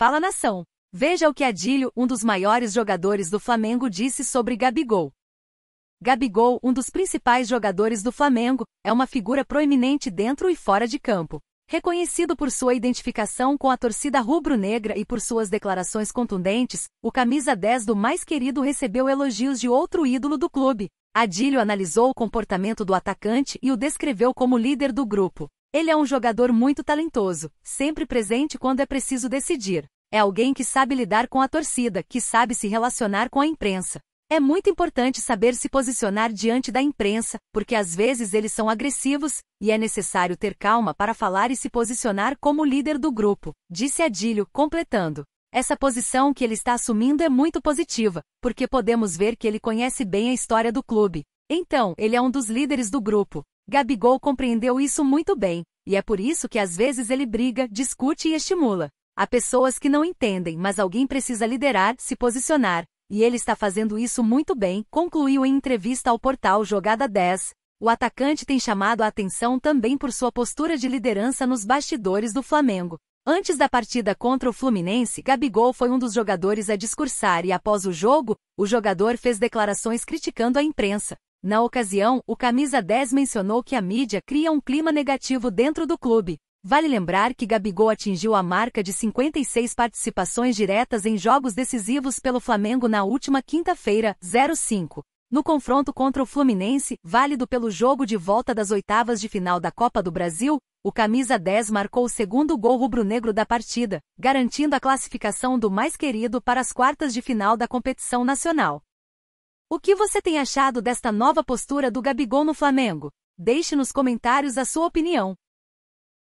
Fala nação! Veja o que Adílio, um dos maiores jogadores do Flamengo, disse sobre Gabigol. Gabigol, um dos principais jogadores do Flamengo, é uma figura proeminente dentro e fora de campo. Reconhecido por sua identificação com a torcida rubro-negra e por suas declarações contundentes, o camisa 10 do mais querido recebeu elogios de outro ídolo do clube. Adílio analisou o comportamento do atacante e o descreveu como líder do grupo. Ele é um jogador muito talentoso, sempre presente quando é preciso decidir. É alguém que sabe lidar com a torcida, que sabe se relacionar com a imprensa. É muito importante saber se posicionar diante da imprensa, porque às vezes eles são agressivos, e é necessário ter calma para falar e se posicionar como líder do grupo, disse Adílio, completando. Essa posição que ele está assumindo é muito positiva, porque podemos ver que ele conhece bem a história do clube. Então, ele é um dos líderes do grupo, Gabigol compreendeu isso muito bem, e é por isso que às vezes ele briga, discute e estimula. Há pessoas que não entendem, mas alguém precisa liderar, se posicionar, e ele está fazendo isso muito bem, concluiu em entrevista ao portal Jogada 10. O atacante tem chamado a atenção também por sua postura de liderança nos bastidores do Flamengo. Antes da partida contra o Fluminense, Gabigol foi um dos jogadores a discursar e após o jogo, o jogador fez declarações criticando a imprensa. Na ocasião, o camisa 10 mencionou que a mídia cria um clima negativo dentro do clube. Vale lembrar que Gabigol atingiu a marca de 56 participações diretas em jogos decisivos pelo Flamengo na última quinta-feira, 05. No confronto contra o Fluminense, válido pelo jogo de volta das oitavas de final da Copa do Brasil, o camisa 10 marcou o segundo gol rubro-negro da partida, garantindo a classificação do mais querido para as quartas de final da competição nacional. O que você tem achado desta nova postura do Gabigol no Flamengo? Deixe nos comentários a sua opinião.